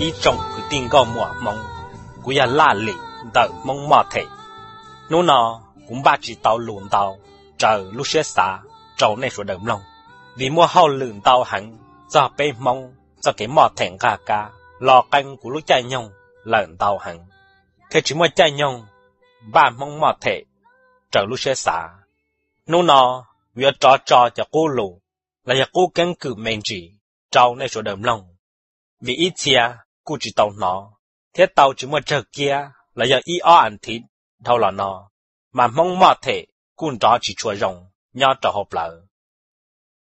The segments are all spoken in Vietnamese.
以中佢點個莫蒙，佢也拉嚟到蒙莫提，奴 nó cũng ba chỉ tàu lùn tàu chờ lúc xế xa trâu này số đậm lòng vì mua hậu lùn tàu hẳn do bê mong do cái mò thẹn cả cả lò canh của lúc chạy nhông lợn tàu hẳn thế chỉ mua chạy nhông ba mong mò thể trở lúc xế xa nô nó vừa trò trò cho cô lù là cho cô căn cứ mềm chỉ trâu này số đậm lòng vì ít chia cụ chỉ tàu nó thế tàu chỉ một chờ kia là giờ y o ảnh thịt thâu là nó mà mong mò thể cun đó chỉ chua rồng nho trò hộp lợ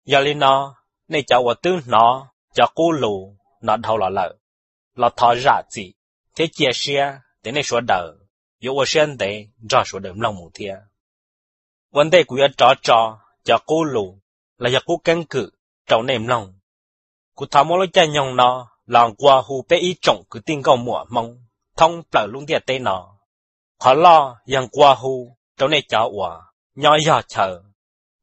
giờ lên nó nên cháu của tư nó cho cô lù nó thâu là lợ là thọ ra gì thế chia xe thế này số đờ, yếu ở sen thế cho số đờ lòng mù thia vấn đề của trò trò cho cô lù là giờ cô căn cự trong nềm lòng cô thảo mỗi lúc cha nhong nó làng qua hù bé ý trọng cứ tin câu mùa mong thông bờ luôn địa tê nọ khó lo yang qua hù trong này cháu hòa nhỏ nhỏ chờ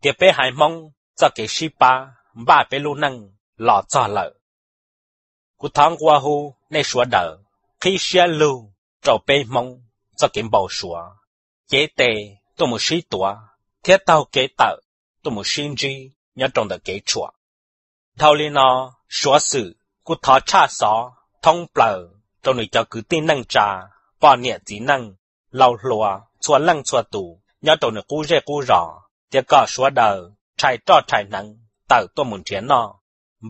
tiệp bé hải mong cho cái sĩ ba ba bé luôn năng lọ cho lợ cú thang qua hù này sửa đỡ khi xe lưu trâu bé mong cho kiếm bầu sửa chế tê tôi một sĩ tuổi thiết tao kế tạo tôi một sinh chi nhớ trong đời kế chuột thâu lên nọ sửa sự กูทอชาสอท่องเปล่าตรงนี้จะคือตีนั่งจาป้อนเนี่ยจีนั่งเล่าหลัวชวนลั่งชวนตู่ย่อตรงนี้กูเรียกูรอเดี๋ยวก็ชัวเดอใช้จอใช้นังเต่าตัวหมุนเทียนนอ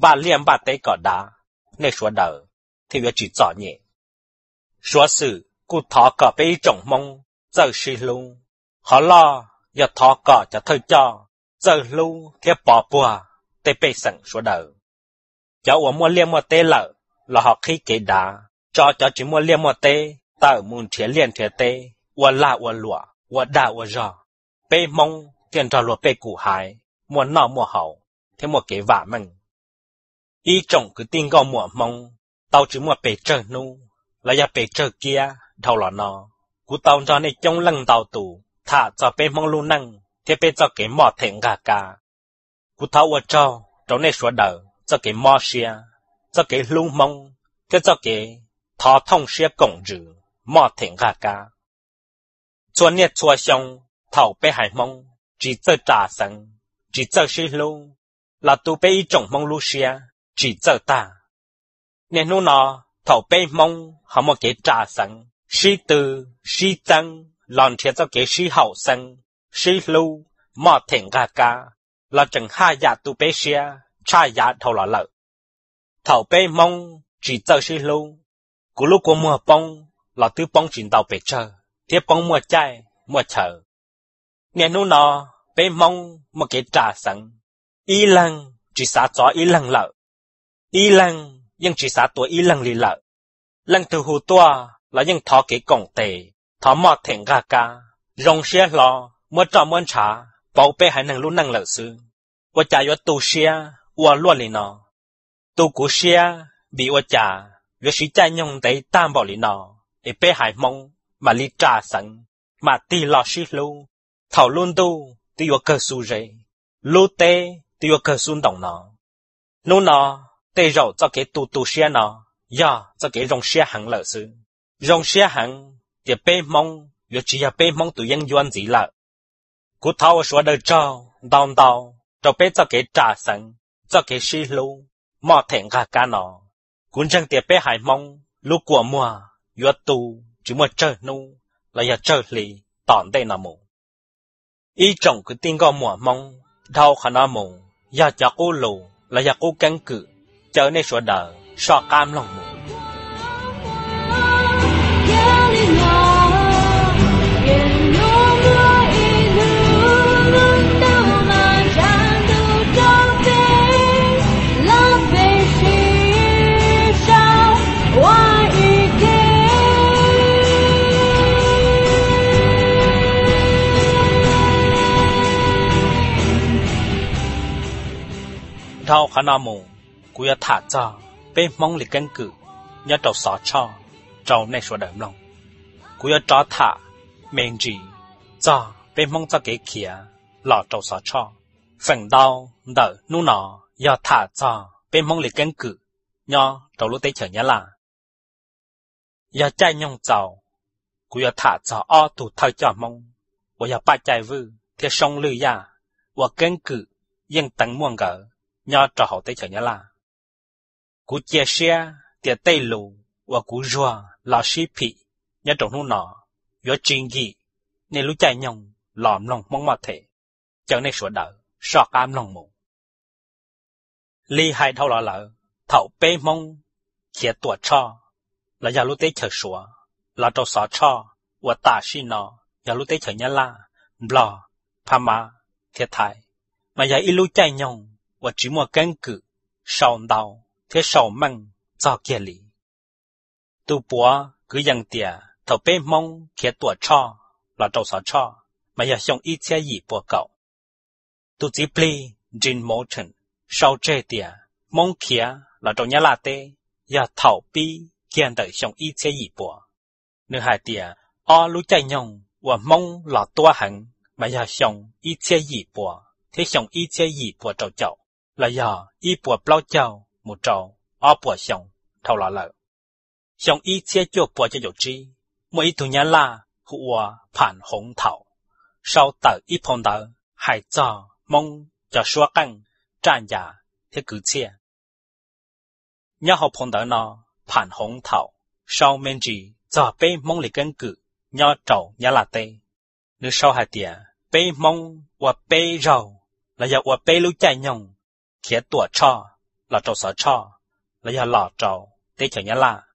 บ้านเลี้ยงบ้านเต้ก็ดาในชัวเดอที่ว่าจีจ่อเนี่ยชัวสื่อกูทอก็ไปจงมงเจ้าชิลุงขอรออย่าทอก็จะเธอจ่อเจ้าลูเทียบปอปัวเตไปสั่งชัวเดอ cho cho cho mông hài, mua mua mua nọ hậu, thế kế cho 我莫练莫得了，然后可以给打，叫叫只莫练莫得，到门前练铁得，我拉我落，我打我绕，被蒙见着落被骨骸，莫闹莫好，thế 莫给 vả mình. Y trọng cứ tin go mùa mông, tao chỉ mùa bề trời nu, là ya bề trời kia, đầu là nó. Cú tao cho nên trong lưng tao tù, thả cho bề mông lưu năng, thế bề cho kế mỏ thẹn gà cả. Cú tao ở cho, trong này sửa đời. 这个马些，这个鲁蒙，跟这个他同些公主马廷阿家，昨日做香头被海蒙，只做大神，只做西路，那都被一种蒙路些，只做大。你努那头被蒙，还莫给大神，是的，是真，让天这个是好生，西路马廷阿家，那正下也都被些。cha ya thâu là lợ thầu bê mong chỉ tơ xí lô, cú lúc của mùa bông là tư bông chuyển tàu bê chờ tiếp bông mùa chai mùa chờ nghe nu nọ bê mong một cái trà sẵn y lăng chỉ xả gió y lăng lợ y lăng nhưng chỉ xả tuổi y lăng lì lợ lăng từ hồ tua là nhưng thọ cái cổng tề thọ mò thẹn ga ca rong xe lò mưa trò mưa trà bảo bê hãy năng lũ năng lợ sư và trả cho tu xe 我落里呢，都古些 bị 我 cha việc sĩ cha nhung tới tam bảo li nó để bé hải mong mà li trả sẵn mà ti lo sĩ lu thảo luôn tu ti yo cơ su rê lu tê ti cơ sun đồng nó nu nó tê rậu cho cái tu tu xe nó ya cho cái rong xe hẳn lợ sư rong xe hẳn thì bé mong việc chỉ là bé mong tu yên yuan gì lợ cú thao số đời cho đau đau bé cho cái trả sẵn cho cái xí lu mò thẹn gà cá nọ cũng chẳng bé hải mong lúc của mùa yếu tu chỉ mà chơi nu là chơi lì tọn đây nà mù ý chồng cứ tin có mùa mong đau khả nà mù giờ cho cô lù là giờ cô căng cự chờ nên sửa đỡ so cam lòng mù Anamo cú ya thả ra bên mong lịch căn cử nhớ trâu xó cho trâu này số đậm lòng cú ya trò thả mềm gì ra bên mong cho cái kia lọ trâu xó cho phần đau đỡ nu nọ ya thả ra bên mong lịch căn cử nhớ trâu lúc tế chở nhớ là ya chạy nhông trâu cú ya thả ra o tụ thời cho mong 我要把债务贴上路呀，我根据应等梦个。nhớ cho hậu tới chở nhớ là cú chia xe tiệt tây lù và cú rùa là sĩ phi nhớ trồng nu nọ gió chinh gì nên lũ chạy nhông lòm lòng mong mà thể chẳng nên sửa đỡ sọt am lòng mù li hai thâu lọ lợ thậu bê mông chia tuột cho là giờ lũ tế chở sủa là trâu sọ cho và tả xi nọ giờ lũ tế chở nhớ là blò pama thiệt thải mà giờ ít lũ chạy nhông 我周末跟哥烧脑，去烧门早隔离。赌博各样的都被梦给多叉，老找啥叉？没有想一千二不够。赌博里人没成少这点，梦起啊，老找压力的，要逃避，见到想一千二不。另外点，我老在用我梦老多行，没有想一波，二像以想一波二不 là giờ y bùa bao chào một trầu o bùa xong thâu lọ lợ xong y chia cho bùa cho dầu chi mỗi tu nhà la hùa phản hồng thảo sau tờ y phong tờ hải cho mong cho xóa căng tràn giả thế cứ chia nhà học phong tờ nó phản hồng thảo sau men chỉ cho bê mong lịch căn cử nho trầu nhà là tê nếu sau hai tiền bê mong và bê rầu là giờ và bê lũ chạy nhồng trâu trâu là. Thơ thơ râu, 铁剁炒，老赵烧炒，那要老赵得请人啦。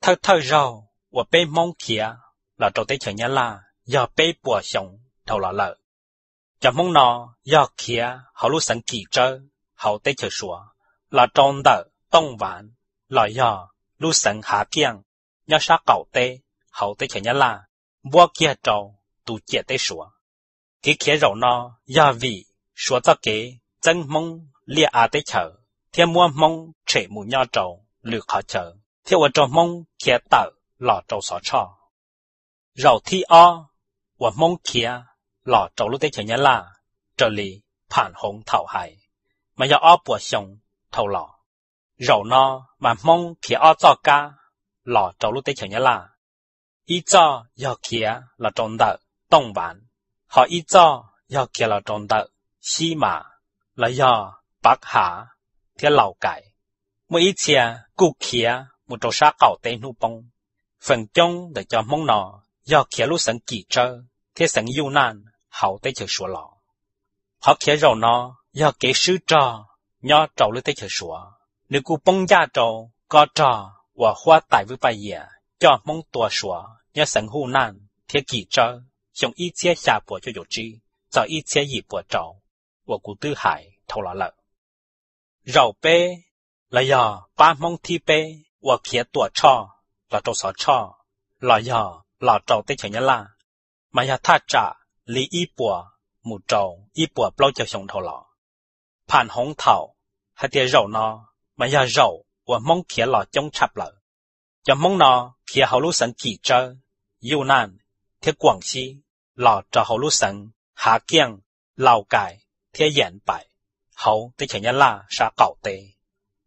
偷偷肉，我被蒙铁，老赵得请人啦，要被波熊头老了。cho mong trâu là, giờ nó giờ kia hậu lúc sẵn kỳ trơ hậu tế chờ sủa là tròn đỡ tông vạn là do lúc sẵn hạ kiêng nhớ xa cậu tế hậu tế chờ nhớ là bua kia trầu tù chia tế sủa cái kia râu nó do vị sủa ta kế dân mong lia à tế chở theo mua mong trẻ mù nho trầu lừa khó chở theo ở trầu mong kia tở lò trầu xó trò rầu thi o và mong kia lò trầu lúc tế chở nhá hồng thảo hải mà do o bùa xong thầu lò rầu mà mong kia o cho ca lò trầu lúc tế chở nhá là ý cho do kia là trồng đợ tông bản họ ý cho do kia là do bác một ít chia cụ kia một trâu sa cào tên nu bông, phần trong để cho mong nó, do kia lúc sẵn kỳ trơ, thế sẵn yêu nan, hậu tới chờ sủa lọ. Họ kia rồi nó, do kế sư trò, nho trâu lúc tới chờ sủa, nếu cụ bông gia trâu, có trò, và hoa tại với bài dìa, cho mong tùa sủa, nho sẵn hù nan, thế kỳ trơ, dùng ít chia xa bùa cho dụ chi, cho ít chia gì bùa trâu. ว่ากูตื้อหายทอละละเราเป้ละยอป้ามองทีเป้ว่าเขียตัวช่อละโตสอช่อละยอละเจ้าเต้ฉยละมายาท่าจะลีอีปัวหมู่เจ้อีปัวเปล่าเจ้าชงทอลอผ่านห้องเถ่าฮะเดียวเราเนอมายาเราว่ามองเขียหลออจงฉับละจะมองเนอเขียเขารู้สังกีเจอยู่นั่นเที่ยวกวางชีหล่อจะเขารู้สังหาเกี้ยงเหล่าไก่贴眼白，好的前面拉啥搞的？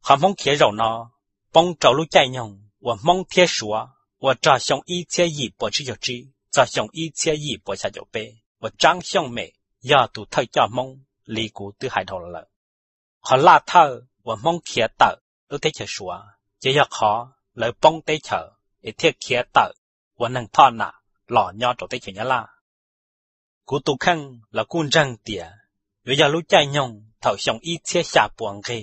俺们贴头呢，帮走路再用，我猛贴说，我早上一千一百七十九，早上一千一百七十九呗。我张小妹要都听俺们，李谷都还到了。好，拉他，我猛贴到，都听他说，这些好来帮带头，一天看到，我能跑哪，老娘走的前面拉。孤独坑老公正点。为要路家用，头上一切下半个，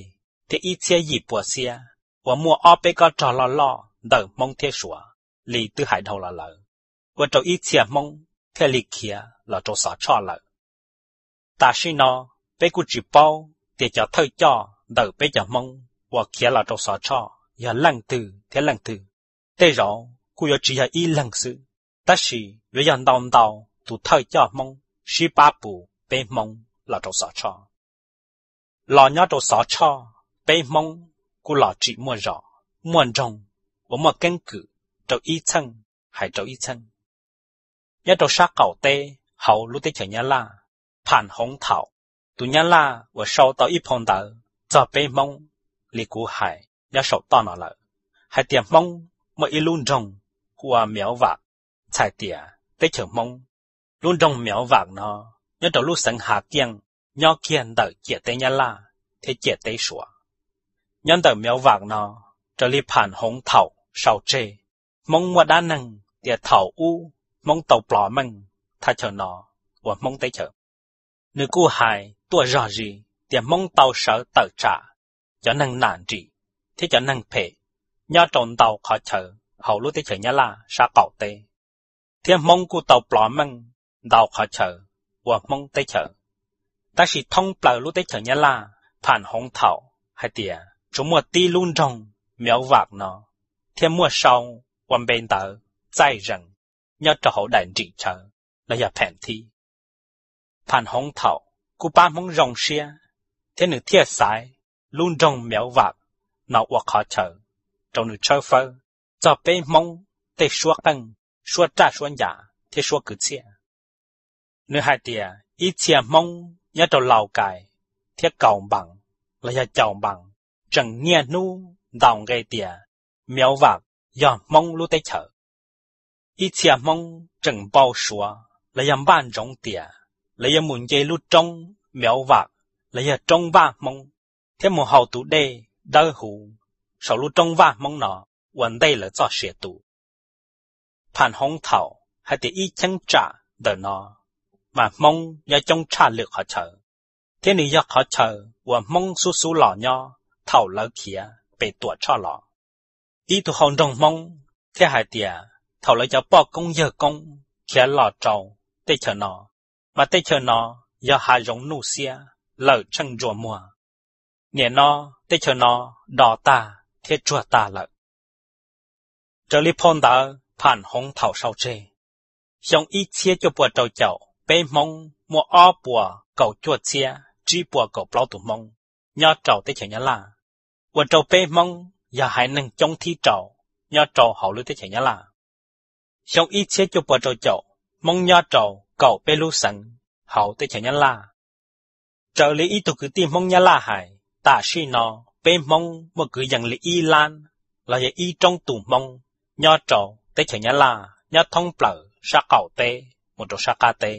这一切一半些，我摸二百个找了了，到蒙天说，离都还头了了，我找一切蒙，他离开了做啥错了？但是呢，被个举报，这叫偷家，到被叫蒙，我开了做啥错？要浪子，他浪子，对着，故要只要一浪子，但是要要闹闹，都偷家蒙，十八步被蒙。là trâu sọ cho lò nhá trâu sọ cho bê mông cú lò trị mua rõ mua rồng và mua canh cử trâu y chân hay trâu y chân nhá trâu sát cầu tê hậu lúc tê chở nhá la phản hồng thảo tụ nhá la và sau tao ít phong tờ cho bê mông lì cú hải nhá sầu to nó lợ hay tiệm mông mà y luôn rồng hùa méo vạc, chạy tỉa tê chở mông luôn rồng méo vạc nó nhớ đầu lúc sẵn hạ kiêng, nhớ kiêng đợi chia tế nhà la, thế chia tế sủa. Nhân đợi miếu vạc nó, trở li phản hống thảo, sao chê, mong mua đa năng, tia thảo u, mong tàu bỏ mừng, tha chờ nó, và mong tế chờ. Nữ cu hài, tua rõ gì, tia mong tàu sở tờ trả, cho năng nản trị, thế cho năng phê, nhớ trộn tàu khó chờ, hầu lúc tế chờ nhà la, xa cậu tế. Thiên mong cu tàu bỏ mừng, đào khó chờ, 我蒙得球，但是通不路得球伢啦，盼红头还点，周末低路中苗瓦呢，天末烧วันเป็นต再人，要找好人支持，那也偏题。盼红头，古巴蒙容些，天女贴晒，路中苗瓦，那我可求，找你车分，找被蒙得说更，说这说呀，贴说个切。nữ hai tia ít chia mong nhớ trâu lào cải thiết cầu bằng là nhớ chồng bằng trần nghe nu đào gây tia miếu vạc do mong lu tế chở ít chia mong trần bao xúa là nhớ ban rong tia là nhớ muốn dây lu trong miếu vạc là nhớ trong ba mong thế mùa hậu tụ đê đỡ hù sau lu trong ba mong nọ vấn đề là do sửa tụ phản hồng thảo hay thì ít chẳng trả đỡ nó mà mong nhà trong cha lực họ chờ. Thế này giấc họ chờ, và mong su su lọ nho, thảo lỡ kia, bị tuổi cho lọ. Ý tụ hồng đồng mong, thế hai tìa, thảo lỡ cho bỏ công giờ công, kia lọ trầu, tê chờ nó, mà tê chờ nó, giờ hạ rộng nụ xia, lỡ chân rùa mùa. Nhẹ nó, tê chờ nó, đỏ ta, thế chùa ta lỡ. Trở lý phong đã, phản hồng thảo sau chê. Xong ý chia cho bộ trầu chậu, 被蒙莫阿伯狗脚切，只伯狗老土蒙，要找的钱人啦。我找被蒙也还能中体找，要找好了的钱人啦。像一切就不找找，蒙要找狗被路神好的钱人啦。找了一头个地蒙要拉海，但是呢，被蒙莫个人了一烂，là ye y trong tù mông nho trầu tế chở nhá là nho thông plở sa cẩu tê một trầu sa ca tê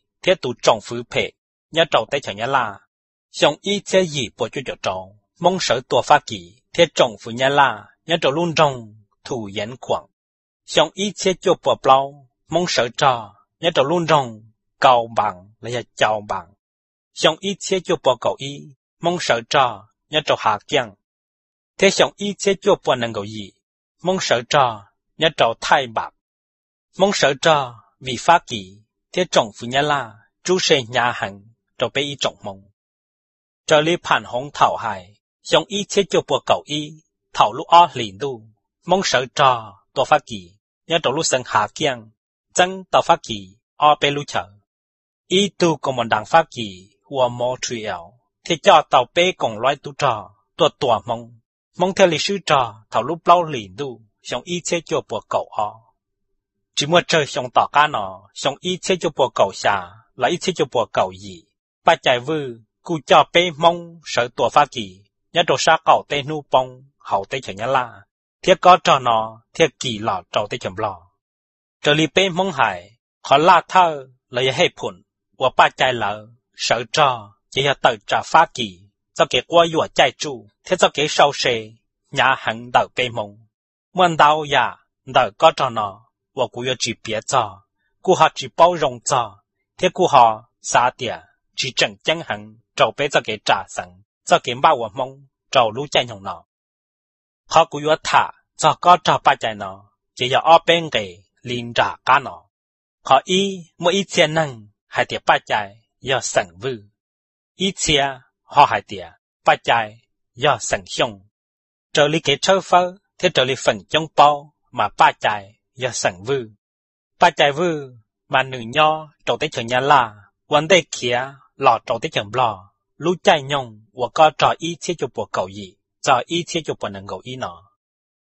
贴都丈夫配，伢找得像伢啦，像一切一不就就找，蒙手多发起，贴丈夫伢啦，伢找论中土眼狂，像一切就不包，蒙手找伢找论中高 bằng 那些交 bằng，像一切就不够一，蒙手找伢找下降，贴像一切就不能够一，蒙手找伢找太白，蒙手找未发起。thế trọng phụ nhà la chú sẽ nhà hàng cho bé y trọng mong cho lý phản hồng thảo hài xong y chế cho bộ cậu y thảo lúc o liền đu mong sợ trò tổ phát kỳ nhớ trong lúc sân hạ kiang chân tổ phát kỳ o bê lúc chờ y tu công mòn đảng phát kỳ của Montreal thế cho tàu bê còn loài tu trò tổ tổ mong mong theo lịch sử trò thảo lúc bao liền đu xong y chế cho bộ cậu o 只么这上大家呢，上一切就不够下，来一切就不够意。八在乎，故叫被蒙 sợ tua phát kỳ, nhất đồ sa cầu tê nu bông, hậu tê chẳng nhá la, thiết có cho nó, thiết kỳ lọ trâu tê chẳng lọ. Trở lý bê mong hải, khó la thơ, lời hệ phụn, của ba chạy lỡ, sợ cho, chỉ là tự trả phát kỳ, do kế qua dùa chạy trụ, thiết do kế sâu xê, nhà hẳn đỡ bê mong. Muốn đau dạ, đỡ có cho nó, 我古要去别找，古好去包容找，贴古好傻点去整江行，找别这给炸生，这给骂我懵，找路见用了。好古要他找个找八件呢，也要二边给领着干呢。họ y mỗi ít chia năng hai tiệp ba chai do sẵn vư ít chia họ hai tiệp ba chai do sẵn hiong trợ lý kế trơ phơ thế trợ lý phần chống bao mà ba chai và sẵn vư. Ba chạy vư, mà nữ nho trầu tế chẳng nhà là, vấn đề kia lọ trầu tế chẳng bò, lúc chạy nhông, 我 có trò ý chế cho bộ cầu gì, trò ý chế cho bộ nâng cầu ý nọ.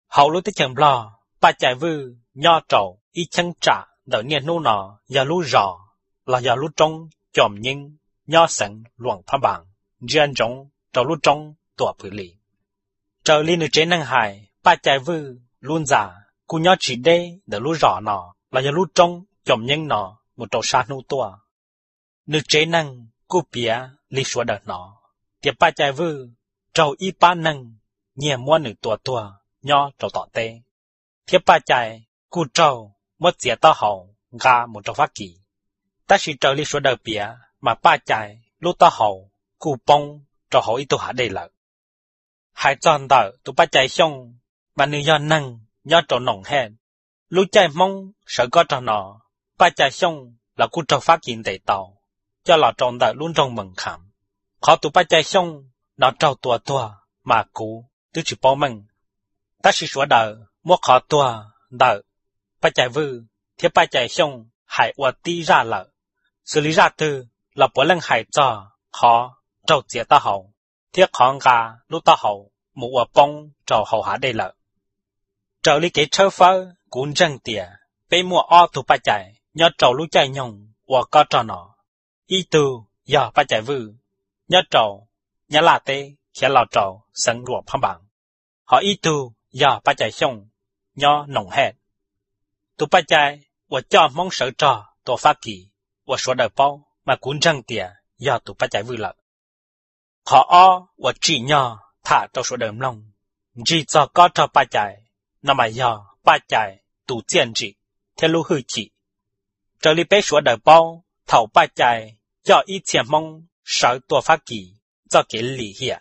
Hậu lúc tế chẳng bò, ba chạy vư, nho trầu, ý chẳng trả, đỡ niên nô nọ, ya lúc rò, là ya lúc trông, chòm nhưng, nho sẵn luận thỏa bằng, riêng trống, trầu lúc trông, tỏa phử lì. Trầu liên nữ chế năng hài, ba chạy vư, luôn giả, cú nhớ chỉ đê để lú rõ nọ là nhớ lú trông chồng nhân nọ một trâu sa nu tua nữ chế năng cú bia lý xua đợt nọ tiệp ba chạy vư trâu y ba năng nhẹ mua nữ tua tua nho trâu tọ tê tiệp ba chạy cú trâu mất dĩa tao hậu gà một trâu phát kỳ ta chỉ trâu lý xua đợt bia mà ba chạy lú tao hậu cú bông trâu hậu y tu hạ đây lợ hai tròn tờ tụ ba chạy xong mà nữ do năng ย่อจนองเห็นลูกใจมงเสก็จน้อป้าจะช่งล้วกูจะฟักยินแต่ต่อจะาหล่อจงได้ลุ่นจงมืองขำขอตัวป้าใจช่งนอเจ้าตัวตัวมากูตื้อชิปอมึงแต่ชิสวดเดอมัวขอตัวเดอป้าใจวือเทียป้าใจช่งหายวัดตีร่าเละสุริราตือเราปวดเล่งหายจอขอเจ้าเจียตาหงเทียของกาลูกตาหงหมูอวบปงเจ้าหาหาได้ละ trở lý cái chơ phơ cũng răng tìa bê mua o tụ bà chạy nhớ trầu lũ chạy nhồng và có trò nó y tư giờ bà chạy vư nhớ trầu nhớ là tê khẽ lò trầu sẵn rùa phong bằng họ y tư giờ bà chạy xong nhớ nồng hẹn tụ bà chạy và cho mong sợ trò tổ pháp kỳ và số đời bao mà cũng răng tìa giờ tụ bà chạy vư lợn họ o và chỉ nhờ thả cho số đời lòng chỉ cho có cho bà chạy 那么要八寨赌建制，铁路后期。这里被说的包头八寨要一千蒙少多发给做给理解，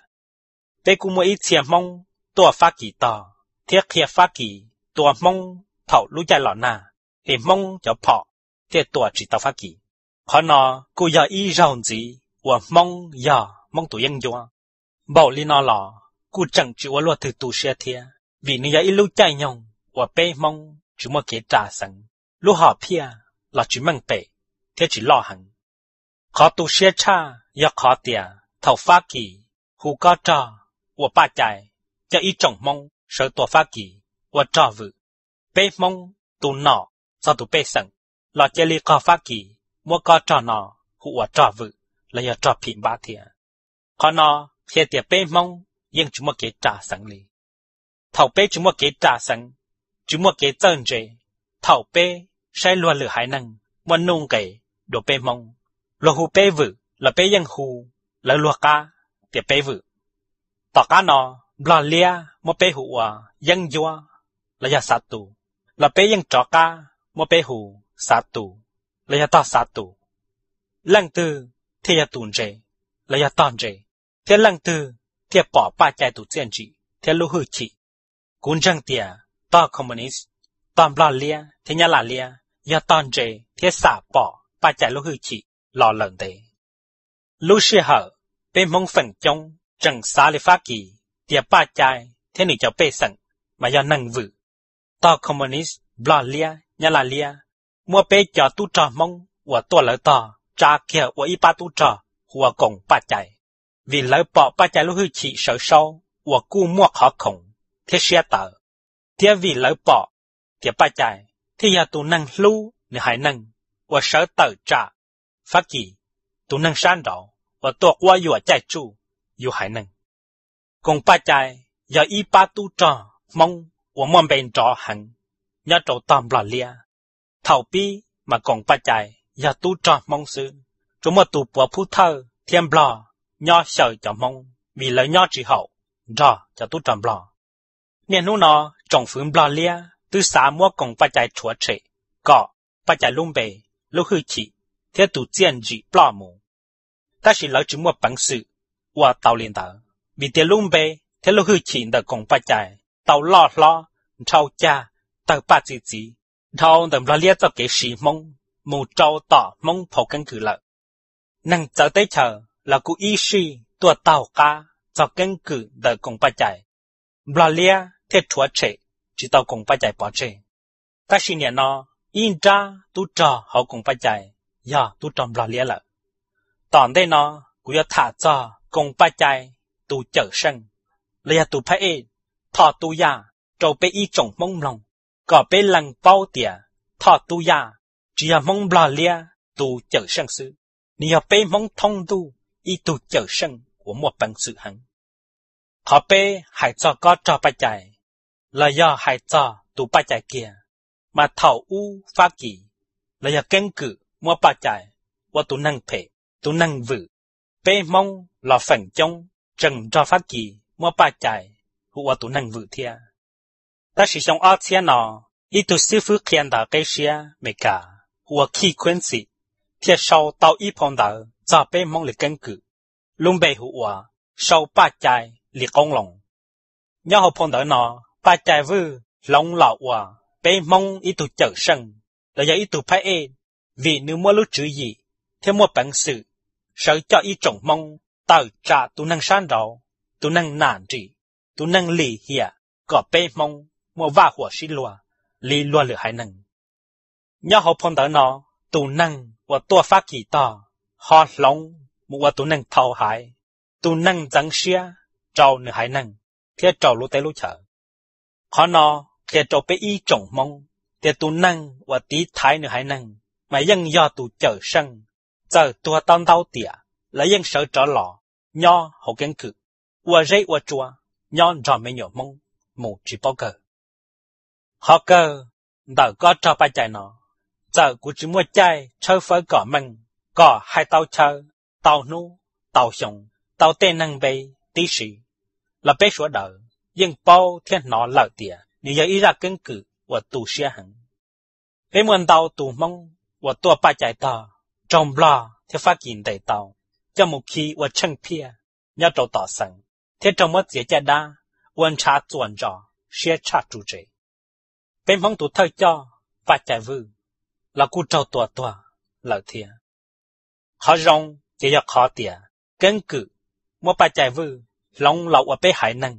被估摸一千蒙多发给到铁铁发给多蒙头路在老那，一蒙就跑铁多只到发给，可能故要一让子我蒙要蒙多应用，暴力那了，故政治我落头都是天。vì nữ ấy lúc chạy nhông và bé mong chúng mà kế trả sẵn lúc họ pia là chúng mang bể thế chỉ lo hẳn khó tu xe cha ya khó tiền thầu phá kỳ hù có trò và ba chạy cho ý trọng mong sợ tổ phá kỳ và trò vự bé mong tu nọ sao tu bé sẵn là chơi li có phá kỳ mua có trò nọ hù và trò vự là ya trò phim ba thiệt khó nọ xe tiệt bé mong nhưng chúng mà kế trả sẵn liền thầu bế chúng mua kế trả sẵn chúng mua kế chân chế thầu bế sẽ luôn lửa hải năng mua nông kế đồ bế mong lo hu bế vự là bế dân hu là lo ca tiệp bế vự tỏ cá nó lo lia mua bế hu à dân vua là gia sát tù là bé dân trọ ca mua bế hu sát tù là gia tao sát tù lăng tư thế gia tùn chế là gia tòn chế thế lần tư thế bỏ ba chạy tù tiền trị thế lô hư trị cũng chẳng tiệt to communist toàn lo lia thế nhà là lia do toàn chế thế xả bỏ và chạy lúc hư chỉ lò lần tế lúc sư hở bên mong phần trong chẳng xa lê phá kỳ tiệt ba chai thế nữ cháu bê sẵn mà do năng vự to communist lo lia nhà là lia mua bê cho tu trò mong của tua lỡ tò cha kia của y ba tu trò hùa cổng ba chạy vì lỡ bỏ ba chạy lúc hư chỉ sợ sâu của cu mua khó khổng thế xe tờ thế vì lỡ bỏ thế ba chạy thế giờ tụ năng lưu nửa hải năng và sở tờ trả phát chỉ tụ năng san đỏ và tổ qua dù chạy chu dù hải năng còn ba chạy giờ y ba tu trò mong và mong bên trò hẳn nhớ trò tạm là lia thầu bi mà còn ba chạy giờ tu trò mong sư chúng mà tụ bỏ phu thơ thiên bò nhớ sợ cho mong vì lỡ nhớ chỉ hậu rõ cho tu trầm lò 年路呢，政府不了，对沙漠工不在出车，搞不在路北，路后去，他都坚持不么？但是老子没本事，我到领导，为的路北，他路后去的工不在，到老了，吵架，到把自己，他能不了这个是梦，梦找到梦跑根去了，能走得 chờ là cụ ý sĩ tua tàu ca cho căn cứ đời công bạch chạy. Bà lia thế chúa trẻ chỉ tao cùng phải chạy bỏ trẻ ta xin nhận nó in trả tu trả họ cùng phải chạy giờ tu trò lo lẽ lợ tòn đây nó thả cho cùng phải chạy tu chở sân lấy tu phải thọ tu ya trâu bé y trồng mông lòng có bé lăng bao tỉa thọ tu ya chỉ là mông lo lẽ tu chở sân chạy là do hai cha tụ ba chạy kia mà thảo u phá kỳ là do kén cử mua ba chạy và tụ năng phê, tụ năng vự bê mong là phẳng trong trần cho phá kỳ mua ba chạy hữu tụ năng vự thia ta sử dụng ở thiên nó, ít tu sư phụ khen đạo cái xia mẹ cả hữu khi quên sĩ thiệt sau tao ý phong đạo cho bê mong là kén cử lùng bê hữu sau ba chạy liệt công lòng nhau học phong đạo nó bà chạy vư lòng lão à bé mong ít tụ chở sân là giờ ít tụ phải ê vì nếu mua lúc chữ gì theo mua bản sự sợ cho ít trọng mong tạo trả tụ năng san đầu tụ năng nản trị tụ năng lì hiệp có bé mong mua lì nó năng, năng năng phát lòng, mua thâu tới chờ khó nó để cho bé y trọng mong để tu năng và tí thái nữa hay năng mà dân do tu chờ sân giờ tu tao tao tỉa là dân sợ trở lò nho hậu kiến cự và dây và chua nho rõ mấy nhỏ mong chỉ bao cờ họ cơ đỡ có cho ba chạy nó giờ cũng chỉ mua chơi phở cỏ mình cỏ hai tao chơi tao nu tao sùng tao tên năng bê tí sĩ là bé sủa đợi thiên tiền, ý ra kinh cử và và hằng. ba đào thì phát kiến đầy tàu, cho một khi và chân pia, nhớ đầu tỏ sẵn, thế trong một dễ cha đa, quân cha chuẩn rõ, sẽ cha chủ trị. Bên phong tụ thơ cho, ba chạy vư, là cụ trâu tùa tùa, là thịa. Khó rong, chỉ do khó tiền, kinh cử, mua ba chạy vư, lòng lậu và bế hải năng,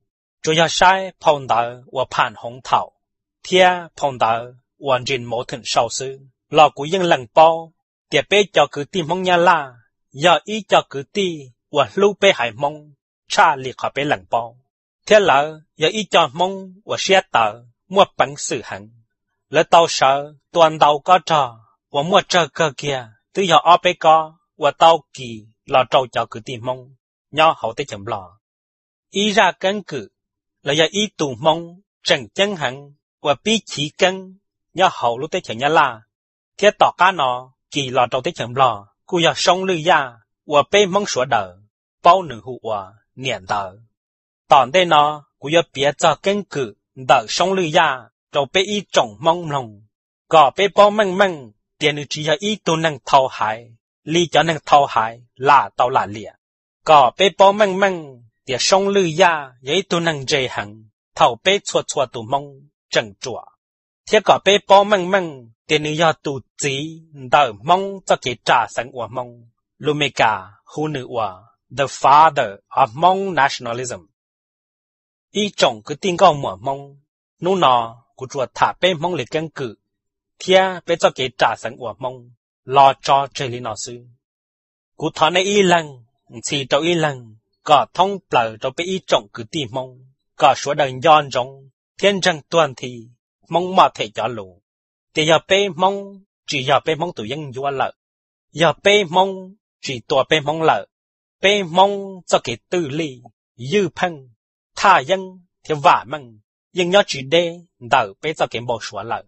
主要晒碰到我盼红桃，天碰到我人摩腾少数，老古应冷包，迭被叫佢啲蒙呀啦，要依叫佢啲我路被海蒙，差立下被冷包，天老要依叫蒙我写到莫本事行，来到手端到个着，我莫这个个都要二百个，我到 kỳ là trâu cho cứ tìm mong, nhau hậu tới chấm lò. Ý ra cân cử là ya y tù mong chẳng chân hẳn và bi chỉ cân nhớ hậu lúc tới chẳng nhá la thế tỏ cá nó kỳ lò trâu tới chẳng lò cụ ya sông lư ya và bê mong sủa đờ bao nữ hụ và niệm đờ tòn đây nó cụ ya bia cho cân cử đờ sông lư ya trâu bê y trọng mong lòng gò bê bao măng măng tiền nữ chỉ ya y tù năng thâu hại lý cho năng thâu hại là tàu là liệt, gò bê bao măng măng địa sông lư ya ye tu năng dễ hằng thảo bê chua chua tu mong trần chua thiết cả bê bao măng măng địa nữ ya tu chỉ đỡ mong cho cái trả sang của mong lumeka hu nữ của the father of Hmong nationalism ý trọng cứ tin cao mở mong nô nọ của chùa thả bê mong lịch căn cử thia bê cho cái trả sang của mong lo cho chơi lý nọ sư cụ thọ này y lăng chỉ đâu y lăng cả thông bờ cho bị trọng cứ tìm mong cả số đằng yon rong thiên trăng toàn thì mong mà thể cho lù thì giờ bê mong chỉ giờ bê mong tụi dân vua lợ giờ bê mong chỉ tụi bê mong lợ bê mong cho cái tư ly dư phân tha dân thì vả mong, dân nhớ chỉ đê đỡ bê cho cái bộ số lợ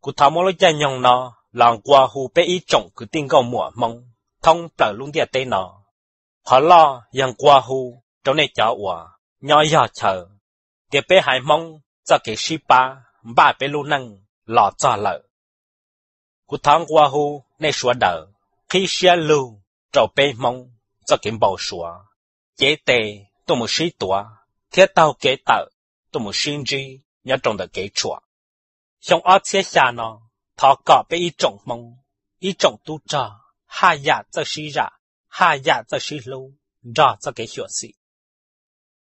cụ thảo mô lô cha nhong nó làng qua hù bê ý trọng cứ tin cầu mùa mong thông bờ luôn địa tê nó họ lo yang qua hu trong này chợ hòa nhỏ nhỏ chờ tiệp bé hải mong cho cái sĩ ba ba bé lu năng lọ cho lợ cú thang qua hu này sửa đỡ khi xe lưu trầu bé mong cho cái bầu sửa chế tề tôi một sĩ tuổi thiết tao kế tợ tôi một sinh chi nhớ trong đời kế chùa trong ở chế xa nó thọ cọ bé ý trọng mong ý trọng tu trò hai dạ cho sĩ ra hạ dạ cho sĩ lưu, rõ cho cái hiệu sĩ.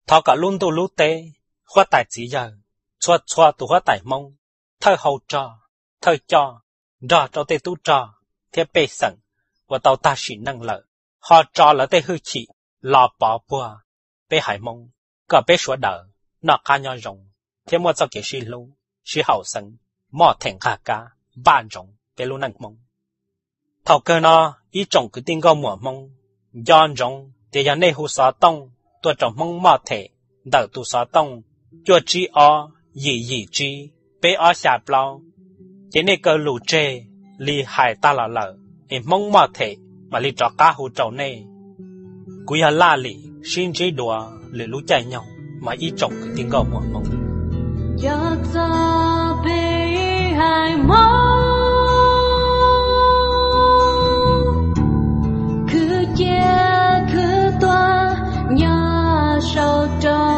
Thọ cả luôn tu lú tê, khoa tài chỉ giờ, chua chua tu khoa tài mông, thơ hầu trò, thơ cho, rõ cho tê tu trò, thế bê sẵn, và tàu ta sĩ năng lợi, họ trò là tê hư chỉ, lò bỏ bùa, bê hải mông, cả bê sủa đỡ, nọ ca nho rồng, thế mua cho cái sĩ lưu, sĩ hậu sẵn, mò thành hạ cá, bàn rồng, bê lưu năng mông thảo cơ nó ý trọng cứ tin gò mùa mông dọn rong để nhà này hồ sa tông tôi trồng mông mò thể đỡ tu sa tông chua chi o gì gì chi bé o xà plau chế này cơ lù chê li hại ta lợ lợ em mông mò thể mà li trọ cá hồ trầu này cúi hà la li xin chế đùa lì lú chạy nhau mà ý trọng cứ tin gò mùa mông 要责备，还梦。Don't.